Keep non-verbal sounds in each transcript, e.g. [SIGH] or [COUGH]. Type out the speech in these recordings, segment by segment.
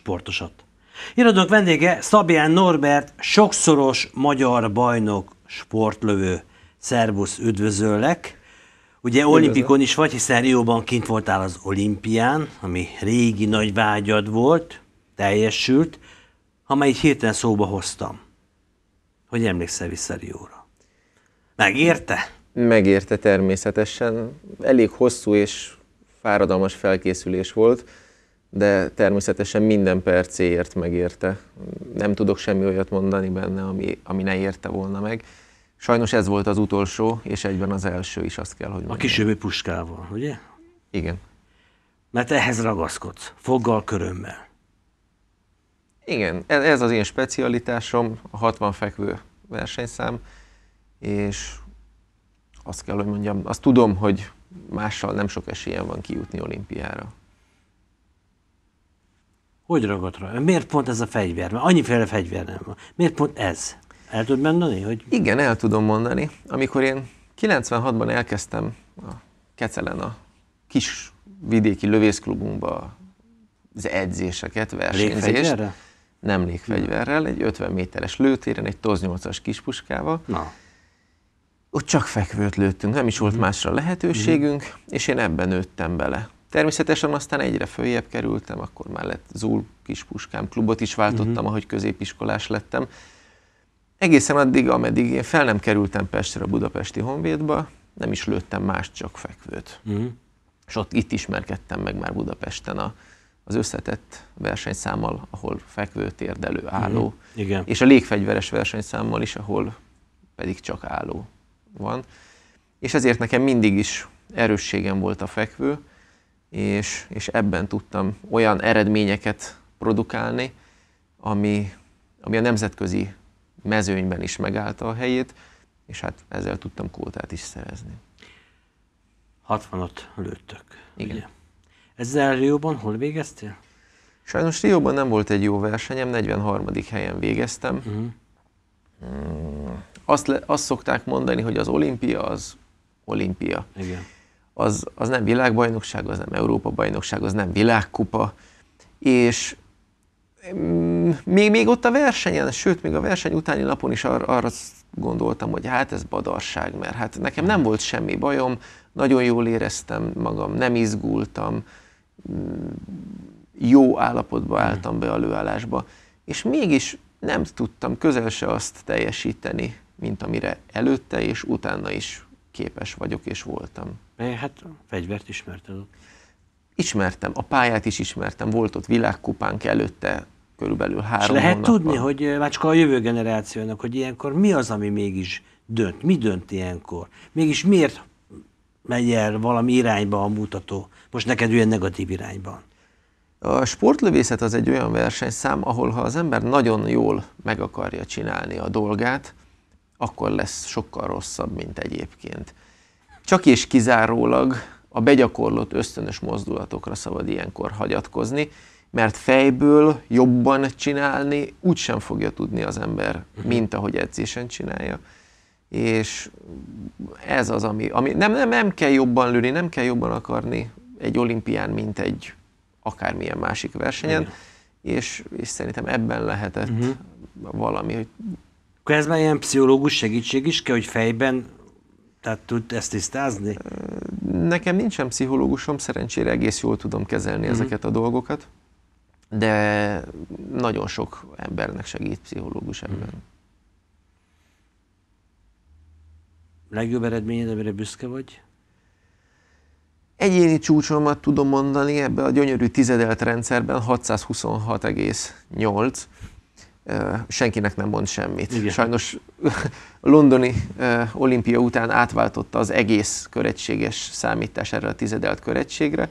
sportosat. Irodónk vendége Szabján Norbert, sokszoros magyar bajnok sportlövő. Szervusz, üdvözöllek! Ugye olimpikon is vagy, hiszen Rióban kint voltál az olimpián, ami régi nagy vágyad volt, teljesült, amely hirtelen szóba hoztam. Hogy emlékszel vissza Rióra? Megérte? Megérte természetesen. Elég hosszú és fáradalmas felkészülés volt de természetesen minden percéért megérte. Nem tudok semmi olyat mondani benne, ami, ami ne érte volna meg. Sajnos ez volt az utolsó, és egyben az első is, azt kell, hogy mondjam. A kisövő puskával, ugye? Igen. Mert ehhez ragaszkodsz, foggal, körömmel. Igen, e- ez az én specialitásom, a 60 fekvő versenyszám, és azt kell, hogy mondjam, azt tudom, hogy mással nem sok esélyem van kijutni olimpiára. Hogy ragadt rá? Miért pont ez a fegyver? Mert annyiféle fegyver nem van. Miért pont ez? El tudod mondani? Hogy... Igen, el tudom mondani. Amikor én 96-ban elkezdtem a Kecelen a kis vidéki lövészklubunkba az edzéseket, versenyzést. Nem légfegyverrel, egy 50 méteres lőtéren, egy TOZ 8-as kispuskával. Na. Ott csak fekvőt lőttünk, nem is volt mm. másra lehetőségünk, mhm. és én ebben nőttem bele. Természetesen aztán egyre följebb kerültem, akkor már lett Zul kispuskám, klubot is váltottam, uh-huh. ahogy középiskolás lettem. Egészen addig, ameddig én fel nem kerültem Pestre a budapesti honvédba, nem is lőttem más, csak fekvőt. Uh-huh. És ott itt ismerkedtem meg már Budapesten a, az összetett versenyszámmal, ahol fekvő, térdelő, mhm. álló, uh-huh. Igen. és a légfegyveres versenyszámmal is, ahol pedig csak álló van. És ezért nekem mindig is erősségem volt a fekvő, és, és ebben tudtam olyan eredményeket produkálni, ami, ami a nemzetközi mezőnyben is megállta a helyét, és hát ezzel tudtam kótát is szerezni. 65 lőttök. Igen. Ugye? Ezzel Rióban hol végeztél? Sajnos Rióban nem volt egy jó versenyem, 43. helyen végeztem. Uh-huh. Azt, le, azt szokták mondani, hogy az olimpia az olimpia. Igen az, az nem világbajnokság, az nem Európa-bajnokság, az nem világkupa, és mm, még, még ott a versenyen, sőt, még a verseny utáni napon is ar- arra gondoltam, hogy hát ez badarság, mert hát nekem nem volt semmi bajom, nagyon jól éreztem magam, nem izgultam, mm, jó állapotba hmm. álltam be a lőállásba, és mégis nem tudtam közel se azt teljesíteni, mint amire előtte és utána is képes vagyok és voltam. Mely, hát a fegyvert ismerted ott? Ismertem, a pályát is ismertem, volt ott világkupánk előtte, körülbelül három És lehet hónapban. tudni, hogy már csak a jövő generációnak, hogy ilyenkor mi az, ami mégis dönt? Mi dönt ilyenkor? Mégis miért megy el valami irányba a mutató? Most neked olyan negatív irányban. A sportlövészet az egy olyan versenyszám, ahol ha az ember nagyon jól meg akarja csinálni a dolgát, akkor lesz sokkal rosszabb, mint egyébként. Csak és kizárólag a begyakorlott ösztönös mozdulatokra szabad ilyenkor hagyatkozni, mert fejből jobban csinálni úgysem fogja tudni az ember, mhm. mint ahogy edzésen csinálja. És ez az, ami, ami nem, nem, nem kell jobban lőni, nem kell jobban akarni egy olimpián, mint egy akármilyen másik versenyen, és, és szerintem ebben lehetett uh-huh. valami, hogy... Akkor ez már ilyen pszichológus segítség is kell, hogy fejben tehát tud ezt tisztázni? Nekem nincsen pszichológusom, szerencsére egész jól tudom kezelni mm-hmm. ezeket a dolgokat, de nagyon sok embernek segít pszichológus ebben. Mm. Legjobb eredményed, amire büszke vagy? Egyéni csúcsomat tudom mondani ebben a gyönyörű tizedelt rendszerben 626,8 senkinek nem mond semmit. Igen. Sajnos [LAUGHS] a londoni olimpia után átváltotta az egész köregységes számítás erre a tizedelt köregységre.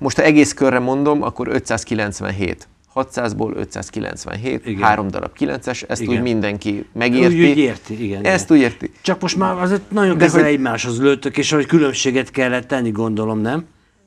Most ha egész körre mondom, akkor 597. 600-ból 597, igen. három darab 9-es, ezt igen. úgy mindenki megérti. Úgy, úgy érti, igen. Ezt igen. úgy érti. Csak most már azért nagyon közel hogy... egymáshoz lőttök, és ahogy különbséget kellett tenni, gondolom, nem?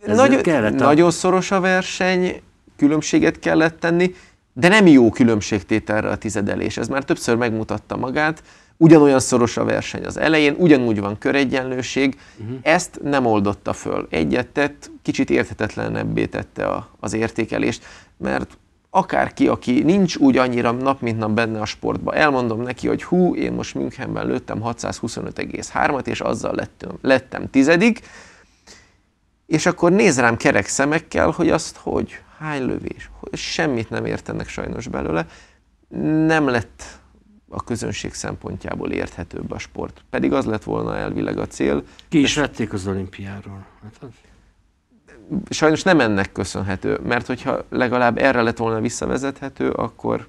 Ez nagyon, kellett a... nagyon szoros a verseny, különbséget kellett tenni, de nem jó különbségtételre a tizedelés. Ez már többször megmutatta magát, ugyanolyan szoros a verseny az elején, ugyanúgy van köregyenlőség, uh-huh. ezt nem oldotta föl. Egyet tett, kicsit érthetetlenebbé tette a, az értékelést, mert akárki, aki nincs úgy annyira nap mint nap benne a sportba, elmondom neki, hogy hú, én most Münchenben lőttem 625,3-at, és azzal lettem, lettem tizedik, és akkor néz rám kerek szemekkel, hogy azt hogy, hány lövés, semmit nem értenek sajnos belőle. Nem lett a közönség szempontjából érthetőbb a sport. Pedig az lett volna elvileg a cél. Ki is vették az olimpiáról. Hát az... Sajnos nem ennek köszönhető, mert hogyha legalább erre lett volna visszavezethető, akkor...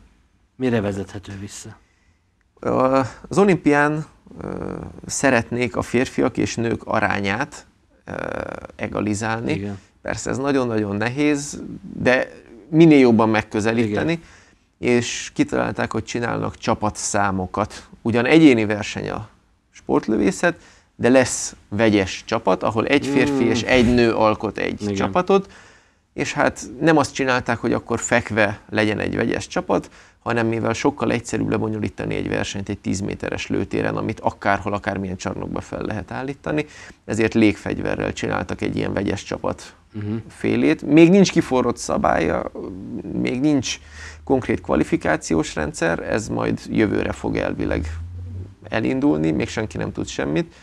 Mire vezethető vissza? Az olimpián szeretnék a férfiak és nők arányát egalizálni. Igen. Persze ez nagyon-nagyon nehéz, de minél jobban megközelíteni. Igen és kitalálták, hogy csinálnak csapatszámokat. Ugyan egyéni verseny a sportlövészet, de lesz vegyes csapat, ahol egy férfi mm. és egy nő alkot egy Igen. csapatot, és hát nem azt csinálták, hogy akkor fekve legyen egy vegyes csapat, hanem mivel sokkal egyszerűbb lebonyolítani egy versenyt egy 10 méteres lőtéren, amit akárhol, akármilyen csarnokba fel lehet állítani, ezért légfegyverrel csináltak egy ilyen vegyes csapat uh-huh. félét. Még nincs kiforrott szabálya, még nincs konkrét kvalifikációs rendszer, ez majd jövőre fog elvileg elindulni, még senki nem tud semmit.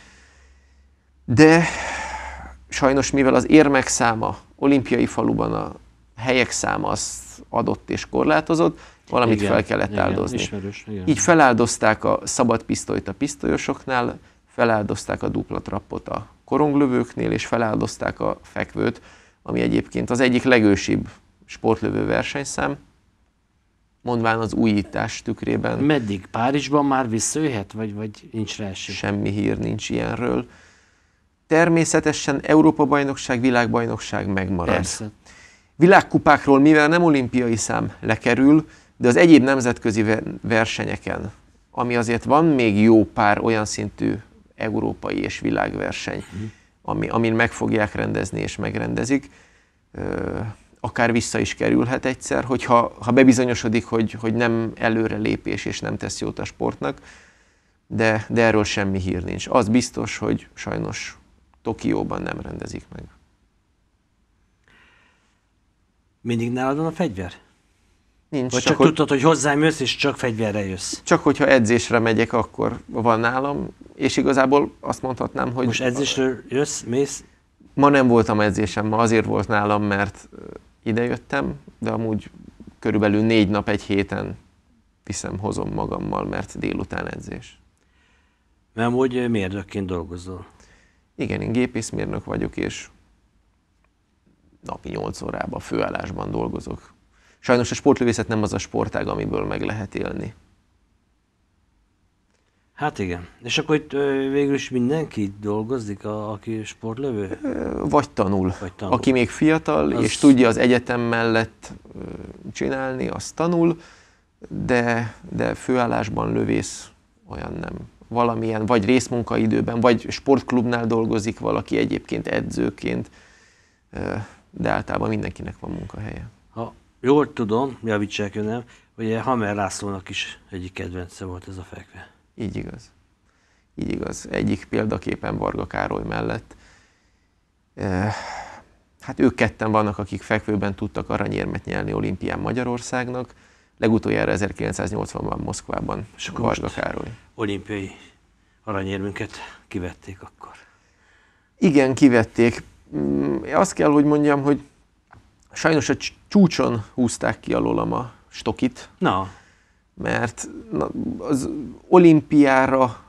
De sajnos mivel az érmek száma olimpiai faluban a helyek száma az adott és korlátozott, valamit igen, fel kellett igen, áldozni. Ismerős, igen. Így feláldozták a szabad pisztolyt a pisztolyosoknál, feláldozták a dupla trappot a koronglövőknél, és feláldozták a fekvőt, ami egyébként az egyik legősibb sportlövő versenyszám, mondván az újítás tükrében. Meddig? Párizsban már visszajöhet, vagy, vagy nincs rá esély? Semmi hír nincs ilyenről. Természetesen Európa-bajnokság, világbajnokság megmarad. Persze. Világkupákról, mivel nem olimpiai szám lekerül, de az egyéb nemzetközi versenyeken, ami azért van még jó pár olyan szintű európai és világverseny, Uh-huh ami, amin meg fogják rendezni és megrendezik. Akár vissza is kerülhet egyszer, hogyha ha bebizonyosodik, hogy, hogy nem előrelépés és nem tesz jót a sportnak, de, de erről semmi hír nincs. Az biztos, hogy sajnos Tokióban nem rendezik meg. Mindig nálad van a fegyver? Nincs, Vagy csak, csak hogy... tudtad, hogy hozzám jössz, és csak fegyverre jössz. Csak hogyha edzésre megyek, akkor van nálam, és igazából azt mondhatnám, hogy... Most edzésre jössz, mész? Ma nem voltam edzésem, ma azért volt nálam, mert idejöttem, de amúgy körülbelül négy nap egy héten viszem, hozom magammal, mert délután edzés. Mert amúgy mérnökként dolgozol. Igen, én gépészmérnök vagyok, és napi 8 órában főállásban dolgozok. Sajnos a sportlövészet nem az a sportág, amiből meg lehet élni. Hát igen. És akkor itt végül is mindenki dolgozik, a, aki sportlövő? Vagy tanul. Vagy tanul. Aki még fiatal, az... és tudja az egyetem mellett csinálni, az tanul, de, de főállásban lövész olyan nem. Valamilyen, vagy részmunkaidőben, vagy sportklubnál dolgozik valaki egyébként edzőként, de általában mindenkinek van munkahelye. Ha Jól tudom, javítsák önem, hogy Hamer Lászlónak is egyik kedvence volt ez a fekve. Így igaz. Így igaz. Egyik példaképen Varga Károly mellett. Eh, hát ők ketten vannak, akik fekvőben tudtak aranyérmet nyelni olimpián Magyarországnak. Legutoljára 1980-ban Moszkvában És akkor Varga Károly. olimpiai aranyérmünket kivették akkor. Igen, kivették. Mm, azt kell, hogy mondjam, hogy Sajnos a csúcson húzták ki alólam a stokit. Na. Mert az olimpiára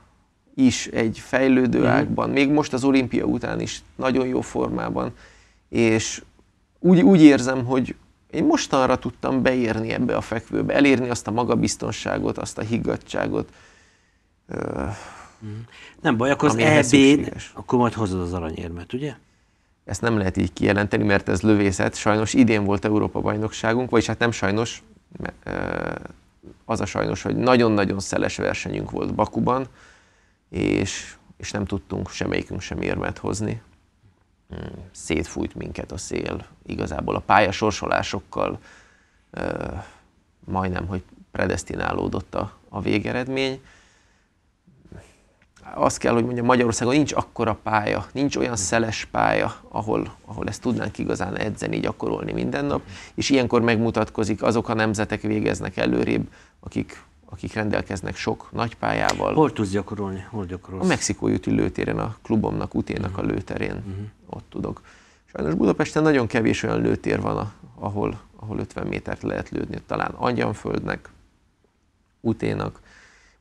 is egy fejlődő mm. ágban, még most az olimpia után is nagyon jó formában, és úgy, úgy érzem, hogy én mostanra tudtam beérni ebbe a fekvőbe, elérni azt a magabiztonságot, azt a higgadságot. Mm. Nem baj, akkor az EB-n, e akkor majd hozod az aranyérmet, ugye? Ezt nem lehet így kijelenteni, mert ez lövészet. Sajnos idén volt Európa-bajnokságunk, vagyis hát nem sajnos, az a sajnos, hogy nagyon-nagyon szeles versenyünk volt Bakuban, és, és nem tudtunk semmelyikünk sem érmet hozni. Hmm, szétfújt minket a szél, igazából a pályasorsolásokkal majdnem, hogy predestinálódott a, a végeredmény azt kell, hogy mondjam, Magyarországon nincs akkora pálya, nincs olyan szeles pálya, ahol, ahol ezt tudnánk igazán edzeni, gyakorolni minden nap, és ilyenkor megmutatkozik, azok a nemzetek végeznek előrébb, akik, akik rendelkeznek sok nagy pályával. Hol tudsz gyakorolni? Hol gyakorolsz? A Mexikói úti lőtéren, a klubomnak, uténak a mhm. lőterén, uh-huh. ott tudok. Sajnos Budapesten nagyon kevés olyan lőtér van, ahol, ahol 50 métert lehet lőni, talán Angyalföldnek, uténak,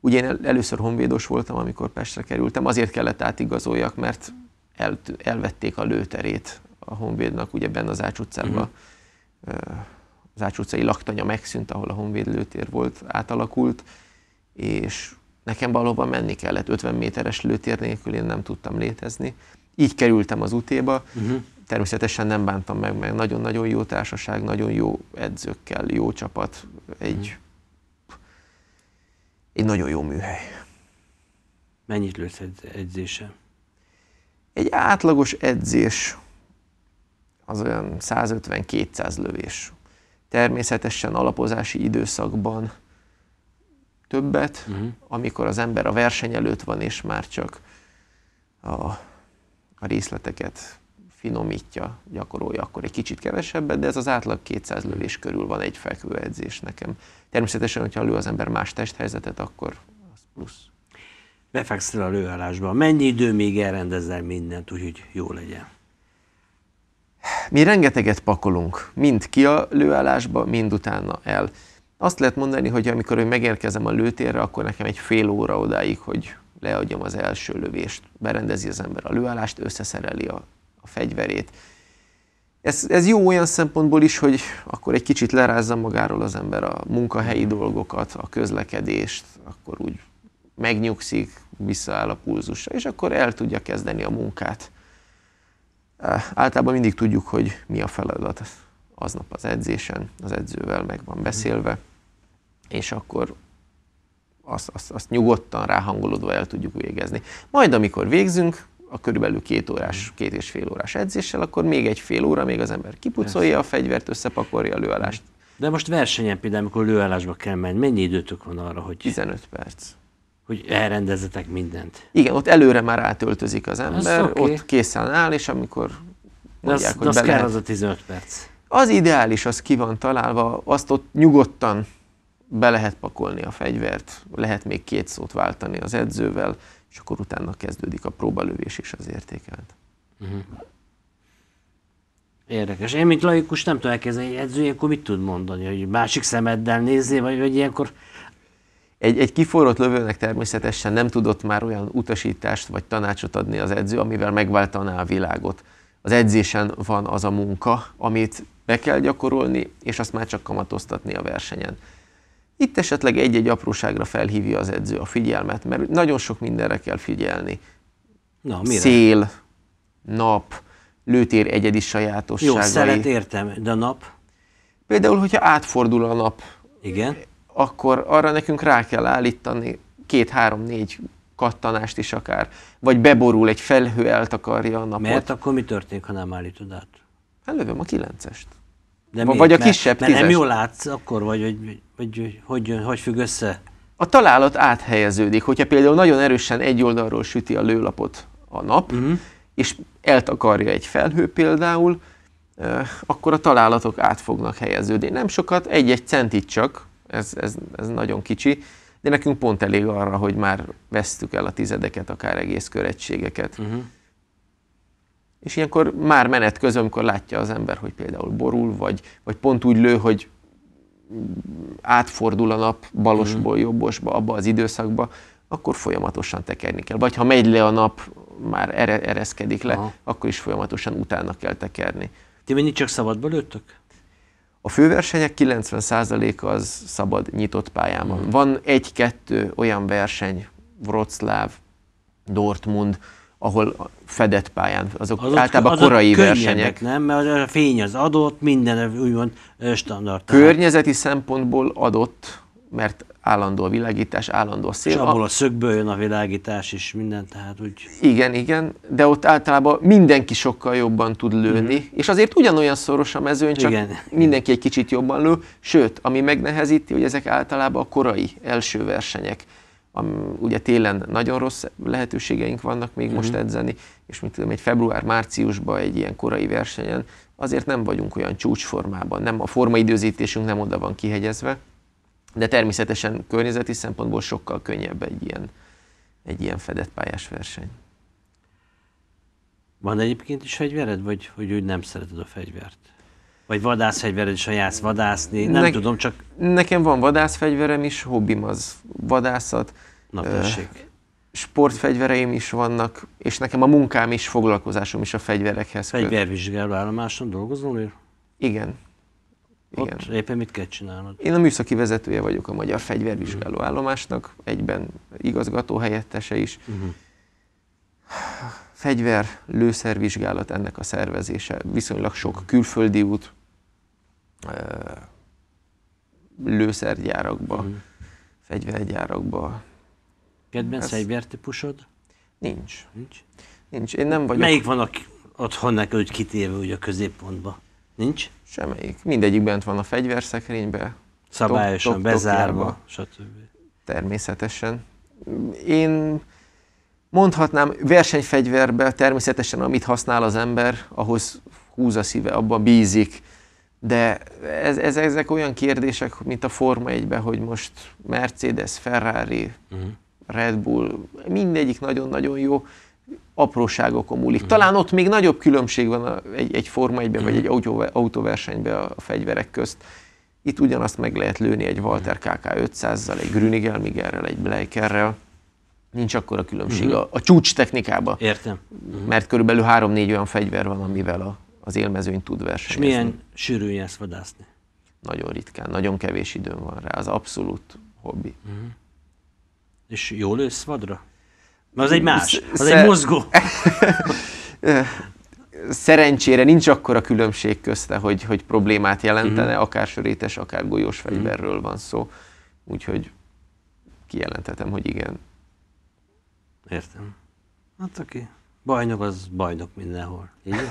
Ugye én először honvédos voltam, amikor Pestre kerültem, azért kellett átigazoljak, mert el, elvették a lőterét a honvédnak, ugye benne az Ács utcában, uh-huh. az Ács utcai laktanya megszűnt, ahol a honvéd lőtér volt, átalakult, és nekem valóban menni kellett, 50 méteres lőtér nélkül én nem tudtam létezni. Így kerültem az útéba, uh-huh. Mhm. természetesen nem bántam meg, mert nagyon-nagyon jó társaság, nagyon jó edzőkkel, jó csapat, egy uh-huh egy nagyon jó műhely. Mennyit lősz edzése? Egy átlagos edzés az olyan 150-200 lövés. Természetesen alapozási időszakban többet, uh-huh. amikor az ember a verseny előtt van, és már csak a, a részleteket finomítja, gyakorolja, akkor egy kicsit kevesebbet, de ez az átlag 200 lövés körül van egy fekvő edzés nekem. Természetesen, hogyha lő az ember más testhelyzetet, akkor az plusz. Befekszel a lőállásban. Mennyi idő még elrendezel mindent, úgyhogy jó legyen? Mi rengeteget pakolunk, mind ki a lőállásba, mind utána el. Azt lehet mondani, hogy amikor én megérkezem a lőtérre, akkor nekem egy fél óra odáig, hogy leadjam az első lövést. Berendezi az ember a lőállást, összeszereli a a fegyverét. Ez, ez jó olyan szempontból is, hogy akkor egy kicsit lerázza magáról az ember a munkahelyi mhm. dolgokat, a közlekedést, akkor úgy megnyugszik, visszaáll a pulzusra, és akkor el tudja kezdeni a munkát. Általában mindig tudjuk, hogy mi a feladat aznap az edzésen, az edzővel meg van mhm. beszélve, és akkor azt, azt, azt nyugodtan, ráhangolódva el tudjuk végezni. Majd amikor végzünk, a körülbelül két órás, mm. két és fél órás edzéssel, akkor még egy fél óra még az ember kipucolja a fegyvert, összepakolja a lőállást. Mm. De most versenyen például, amikor lőállásba kell menni, mennyi időtök van arra, hogy... 15 perc. Hogy elrendezetek mindent. Igen, ott előre már átöltözik az ember, az okay. ott készen áll, és amikor mondják, de az, hogy de az kell lehet... az a 15 perc. Az ideális, az ki van találva, azt ott nyugodtan be lehet pakolni a fegyvert, lehet még két szót váltani az edzővel, és akkor utána kezdődik a próbalövés és az értékelt. Uh-huh. Mhm. Érdekes. Én, mint laikus, nem tudom elkezdeni egy edző, akkor mit tud mondani, hogy másik szemeddel nézzél, vagy, hogy ilyenkor... Egy, egy kiforrott lövőnek természetesen nem tudott már olyan utasítást vagy tanácsot adni az edző, amivel megváltaná a világot. Az edzésen van az a munka, amit be kell gyakorolni, és azt már csak kamatoztatni a versenyen. Itt esetleg egy-egy apróságra felhívja az edző a figyelmet, mert nagyon sok mindenre kell figyelni. Na, mire? Szél, nap, lőtér egyedi sajátosságai. Jó, szelet értem, de a nap? Például, hogyha átfordul a nap, Igen? akkor arra nekünk rá kell állítani két-három-négy kattanást is akár, vagy beborul, egy felhő eltakarja a napot. Mert akkor mi történik, ha nem állítod át? Elővöm hát a kilencest. De miért? Vagy a kisebb mert, mert nem jól látsz akkor, vagy hogy hogy, hogy, hogy, hogy függ össze? A találat áthelyeződik, hogyha például nagyon erősen egy oldalról süti a lőlapot a nap, uh-huh. és eltakarja egy felhő például, akkor a találatok át fognak helyeződni. Nem sokat, egy-egy centit csak, ez, ez, ez nagyon kicsi, de nekünk pont elég arra, hogy már vesztük el a tizedeket, akár egész köregységeket. Uh-huh. Mhm és ilyenkor már menet közben, amikor látja az ember, hogy például borul, vagy, vagy pont úgy lő, hogy átfordul a nap balosból mhm. jobbosba, abba az időszakba, akkor folyamatosan tekerni kell. Vagy ha megy le a nap, már ere, ereszkedik le, Aha. akkor is folyamatosan utána kell tekerni. Ti mennyit csak szabadba lőttök? A főversenyek 90%-a az szabad, nyitott pályán van. Mhm. Van egy-kettő olyan verseny, Wroclaw, Dortmund, ahol fedett pályán, azok az általában az korai versenyek. nem? Mert a fény az adott, minden úgymond standard. Környezeti szempontból adott, mert állandó a világítás, állandó a szél. És abból a szögből jön a világítás is, minden, tehát úgy... Igen, igen, de ott általában mindenki sokkal jobban tud lőni, mm. és azért ugyanolyan szoros a mezőny, csak igen. mindenki egy kicsit jobban lő, sőt, ami megnehezíti, hogy ezek általában a korai első versenyek. Am, ugye télen nagyon rossz lehetőségeink vannak még mm-hmm. most mhm. edzeni, és mint tudom, egy február-márciusban egy ilyen korai versenyen azért nem vagyunk olyan csúcsformában, nem a formaidőzítésünk nem oda van kihegyezve, de természetesen környezeti szempontból sokkal könnyebb egy ilyen, egy ilyen fedett pályás verseny. Van egyébként is fegyvered, vagy hogy úgy nem szereted a fegyvert? Vagy vadászfegyvered is, ha jársz vadászni, nem ne, tudom, csak... Nekem van vadászfegyverem is, hobbim az vadászat. Na tessék. sportfegyvereim is vannak, és nekem a munkám is, foglalkozásom is a fegyverekhez. Fegyvervizsgáló állomáson dolgozol? Ér? Igen. Igen. Ott éppen mit kell csinálnod? Én a műszaki vezetője vagyok a Magyar Fegyvervizsgáló mhm. Állomásnak, egyben igazgató helyettese is. Uh-huh fegyver, lőszervizsgálat, ennek a szervezése, viszonylag sok külföldi út, lőszergyárakba, uh-huh. fegyvergyárakba. Kedvenc Ez... fegyvertípusod? Nincs. Nincs? Nincs. Én nem vagyok. Melyik van a, otthon neked úgy kitéve úgy a középpontba? Nincs? Semmelyik. Mindegyik bent van a fegyverszekrénybe. Szabályosan, top, top, bezárva, stb. Természetesen. Én mondhatnám, versenyfegyverbe természetesen, amit használ az ember, ahhoz húz a szíve, abba bízik. De ez, ez, ezek olyan kérdések, mint a Forma 1 hogy most Mercedes, Ferrari, uh-huh. Red Bull, mindegyik nagyon-nagyon jó, apróságokon múlik. Uh-huh. Talán ott még nagyobb különbség van a, egy, egy Forma 1 uh-huh. vagy mhm. egy autó, autóversenyben a, a fegyverek közt. Itt ugyanazt meg lehet lőni egy Walter KK 500-zal, egy Grünigel, Migerrel, egy Bleikerrel. Nincs akkor a különbség uh-huh. a, a csúcs technikában. Értem. Uh-huh. Mert körülbelül három-négy olyan fegyver van, amivel a, az élmezőny tud versenyezni. És milyen sűrűn jelsz vadászni? Nagyon ritkán, nagyon kevés időm van rá, az abszolút hobbi. Uh-huh. És jól ősz vadra? Mert az egy mm, más, az Szer- egy mozgó. [LAUGHS] Szerencsére nincs akkora különbség közte, hogy, hogy problémát jelentene, uh-huh. akár sörétes, akár golyós fegyverről van szó. Úgyhogy kijelenthetem, hogy igen, Értem. Hát aki bajnok, az bajnok mindenhol. Így?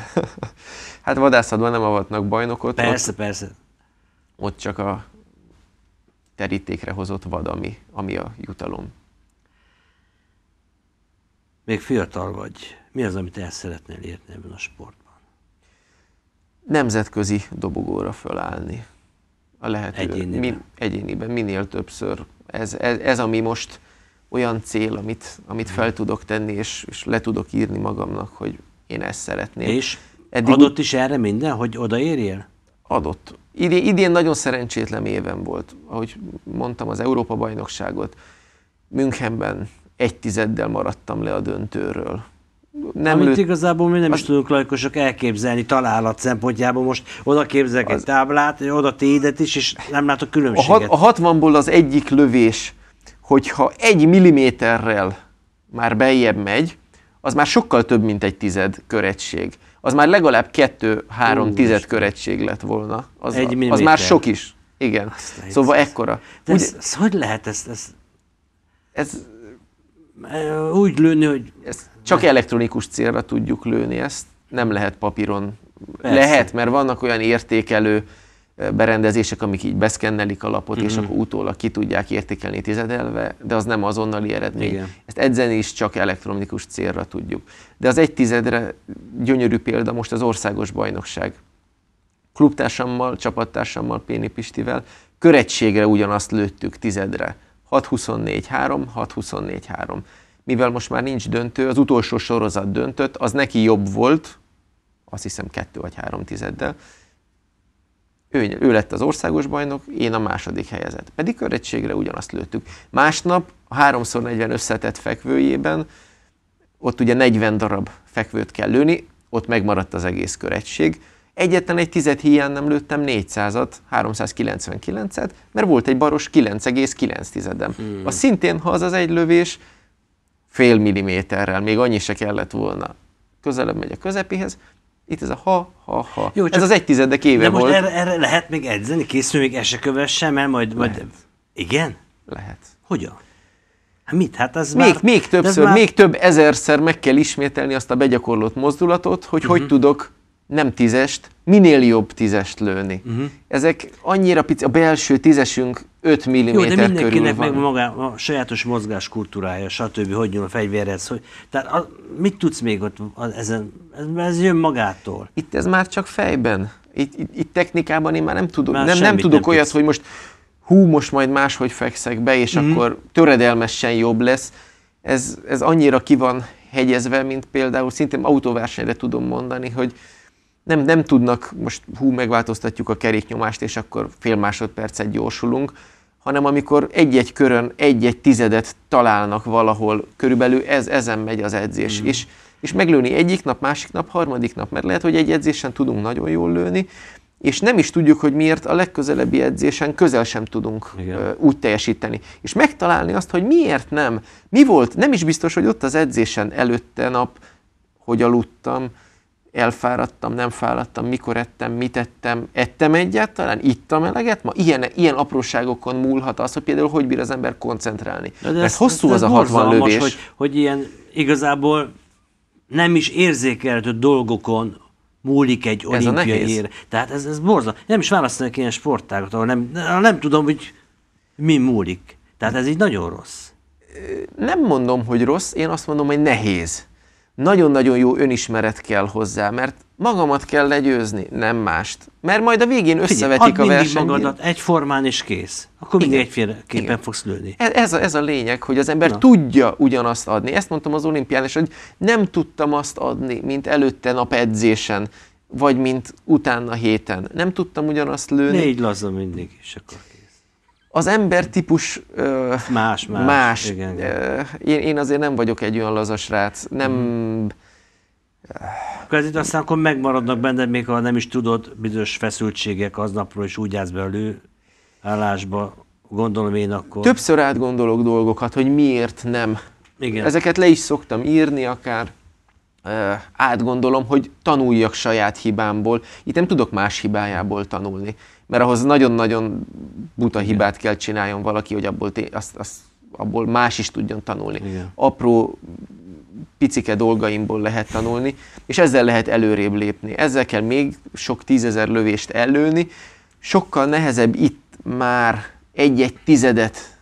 [LAUGHS] hát vadászatban nem avatnak bajnokot. Persze, ott, persze. Ott csak a terítékre hozott vad, ami, ami a jutalom. Még fiatal vagy. Mi az, amit el szeretnél érni ebben a sportban? Nemzetközi dobogóra fölállni. A lehető egyéniben. Min, egyéniben minél többször. Ez, ez, ez ami most olyan cél, amit, amit mhm. fel tudok tenni, és, és le tudok írni magamnak, hogy én ezt szeretném. És Eddig adott is erre minden, hogy odaérjél? Adott. Idén, idén nagyon szerencsétlen éven volt. Ahogy mondtam, az Európa-bajnokságot Münchenben egy tizeddel maradtam le a döntőről. Nem Amit lőtt... igazából mi nem az... is tudunk laikosok elképzelni találat szempontjából. Most oda képzelek az... egy táblát, oda tédet is, és nem látok különbséget. A, hat, a 60-ból az egyik lövés hogyha egy milliméterrel már beljebb megy, az már sokkal több, mint egy tized köretség. Az már legalább kettő-három tized köretség lett volna. Az, egy milliméter. az már sok is. Igen. Azt szóval ez, ekkora. De Úgy, ez, ez hogy lehet ezt? Ez, ez, úgy lőni, hogy... Ez csak ne. elektronikus célra tudjuk lőni ezt, nem lehet papíron. Persze. Lehet, mert vannak olyan értékelő berendezések, amik így beszkennelik a lapot, mm-hmm. és mhm. akkor utólag ki tudják értékelni tizedelve, de az nem azonnali eredmény. Igen. Ezt edzeni is csak elektronikus célra tudjuk. De az egy tizedre gyönyörű példa most az országos bajnokság. Klubtársammal, csapattársammal, Péni Pistivel köregységre ugyanazt lőttük tizedre. 6-24-3, 6-24-3. Mivel most már nincs döntő, az utolsó sorozat döntött, az neki jobb volt, azt hiszem kettő vagy három tizeddel, ő, ő lett az országos bajnok, én a második helyezett. Pedig körettségre ugyanazt lőttük. Másnap a 3x40 összetett fekvőjében ott ugye 40 darab fekvőt kell lőni, ott megmaradt az egész köretség. Egyetlen egy tized hiány nem lőttem 400-at, 399-et, mert volt egy baros 9,9-em. Hmm. A szintén, ha az az egy lövés, fél milliméterrel, még annyi se kellett volna. Közelebb megy a közepéhez, itt ez a ha, ha, ha. Jó, ez az egy tizedek éve de most volt. Erre, erre lehet még edzeni, készül még esekövvel mert majd, lehet. majd... Igen? Lehet. Hogyan? Hát mit? Hát ez még, már, még többször, ez már... még több ezerszer meg kell ismételni azt a begyakorlott mozdulatot, hogy uh-huh. hogy mhm. tudok nem tízest, minél jobb tízest lőni. Uh-huh. Ezek annyira pici, a belső tízesünk 5 mm Jó, de mindenkinek meg maga a sajátos mozgás kultúrája, stb. hogy nyúl a fegyverhez. Hogy, tehát a, mit tudsz még ott a, ezen? Ez, ez jön magától. Itt ez már csak fejben. Itt, itt, itt technikában én már nem tudok, már nem, nem tudok nem olyat, tudsz. hogy most hú, most majd máshogy fekszek be, és uh-huh. akkor töredelmesen jobb lesz. Ez, ez annyira ki van hegyezve, mint például szintén autóversenyre tudom mondani, hogy nem, nem tudnak most hú, megváltoztatjuk a keréknyomást, és akkor fél másodpercet gyorsulunk, hanem amikor egy-egy körön egy-egy tizedet találnak valahol, körülbelül ez, ezen megy az edzés. Mm. És, és meglőni egyik nap, másik nap, harmadik nap, mert lehet, hogy egy edzésen tudunk nagyon jól lőni, és nem is tudjuk, hogy miért a legközelebbi edzésen közel sem tudunk ö, úgy teljesíteni. És megtalálni azt, hogy miért nem, mi volt, nem is biztos, hogy ott az edzésen előtte nap, hogy aludtam, elfáradtam, nem fáradtam, mikor ettem, mit ettem, ettem egyáltalán, ittam eleget? Ma ilyen, ilyen apróságokon múlhat az, hogy például hogy bír az ember koncentrálni. De Mert ez, hosszú ez, ez az a 60 lövés. Hogy, hogy ilyen igazából nem is érzékelhető dolgokon múlik egy olimpiai ér. Tehát ez, ez borza. Nem is választanak ilyen sportágot, ahol nem, nem tudom, hogy mi múlik. Tehát ez így nagyon rossz. Nem mondom, hogy rossz, én azt mondom, hogy nehéz nagyon-nagyon jó önismeret kell hozzá, mert magamat kell legyőzni, nem mást. Mert majd a végén összevetik Figyelj, a versenyt. magadat egyformán is kész. Akkor mindig egyféleképpen Igen. fogsz lőni. E-, ez a, ez a lényeg, hogy az ember Na. tudja ugyanazt adni. Ezt mondtam az olimpián is, hogy nem tudtam azt adni, mint előtte nap edzésen, vagy mint utána héten. Nem tudtam ugyanazt lőni. Négy laza mindig, és akkor az ember típus ö, más, más. más. Igen, igen. Ö, én, én azért nem vagyok egy olyan lazas rác, Nem... Mm. Akkor ez itt aztán akkor megmaradnak benned, még ha nem is tudod, bizonyos feszültségek aznapról, és úgy állsz be állásba, gondolom én akkor. Többször átgondolok dolgokat, hogy miért nem. Igen. Ezeket le is szoktam írni akár, átgondolom, hogy tanuljak saját hibámból. Itt nem tudok más hibájából tanulni mert ahhoz nagyon-nagyon buta hibát kell csináljon valaki, hogy abból, té- azt, azt, abból más is tudjon tanulni. Igen. Apró, picike dolgaimból lehet tanulni, és ezzel lehet előrébb lépni. Ezzel kell még sok tízezer lövést előni. sokkal nehezebb itt már egy-egy tizedet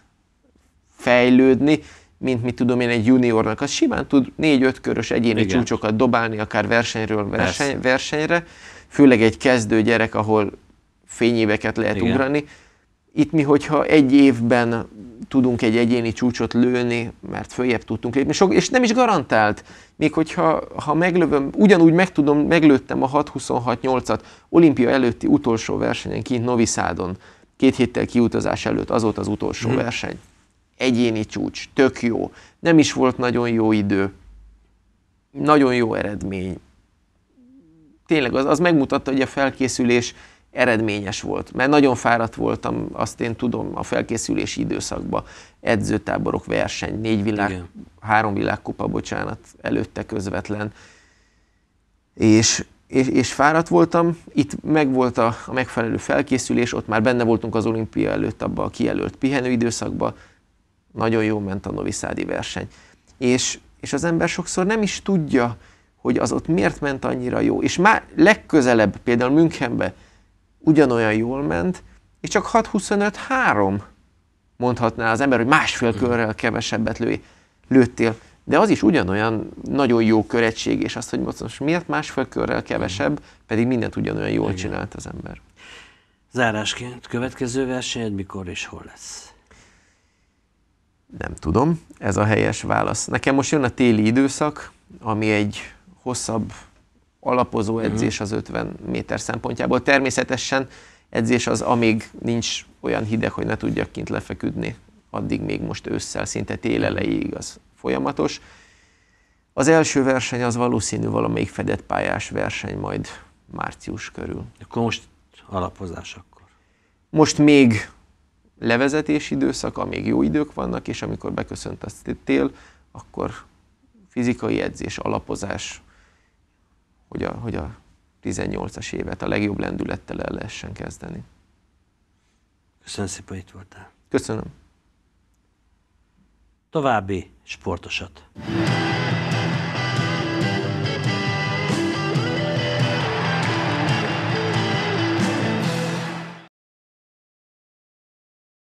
fejlődni, mint mit tudom én, egy juniornak, az simán tud négy-öt körös egyéni Igen. csúcsokat dobálni, akár versenyről verseny, versenyre, főleg egy kezdő gyerek, ahol fényéveket lehet Igen. ugrani. Itt mi, hogyha egy évben tudunk egy egyéni csúcsot lőni, mert följebb tudtunk lépni, sok, és nem is garantált, még hogyha ha meglövöm, ugyanúgy meg tudom, meglőttem a 6-26-8-at olimpia előtti utolsó versenyen kint Noviszádon, két héttel kiutazás előtt, az volt az utolsó hmm. verseny. Egyéni csúcs, tök jó. Nem is volt nagyon jó idő. Nagyon jó eredmény. Tényleg az, az megmutatta, hogy a felkészülés eredményes volt, mert nagyon fáradt voltam, azt én tudom, a felkészülési időszakban edzőtáborok, verseny, négy világ, Igen. három világkupa, bocsánat, előtte közvetlen, és, és, és fáradt voltam, itt megvolt a, a megfelelő felkészülés, ott már benne voltunk az olimpia előtt abban a kijelölt időszakban, nagyon jó ment a noviszádi verseny. És, és az ember sokszor nem is tudja, hogy az ott miért ment annyira jó. És már legközelebb, például Münchenbe, ugyanolyan jól ment, és csak 6-25-3 mondhatná az ember, hogy másfél körrel kevesebbet lő, lőttél, de az is ugyanolyan nagyon jó köretség, és azt, hogy most miért másfél körrel kevesebb, pedig mindent ugyanolyan jól Igen. csinált az ember. Zárásként, következő versenyed mikor és hol lesz? Nem tudom, ez a helyes válasz. Nekem most jön a téli időszak, ami egy hosszabb alapozó mhm. edzés az 50 méter szempontjából. Természetesen edzés az, amíg nincs olyan hideg, hogy ne tudjak kint lefeküdni, addig még most ősszel, szinte télelejéig az folyamatos. Az első verseny az valószínű valamelyik fedett pályás verseny majd március körül. Akkor most alapozás akkor? Most még levezetés időszak, amíg jó idők vannak, és amikor beköszönt a tél, akkor fizikai edzés, alapozás, hogy a, hogy a 18-as évet a legjobb lendülettel el lehessen kezdeni. Köszönöm szépen, hogy itt voltál. Köszönöm. További sportosat.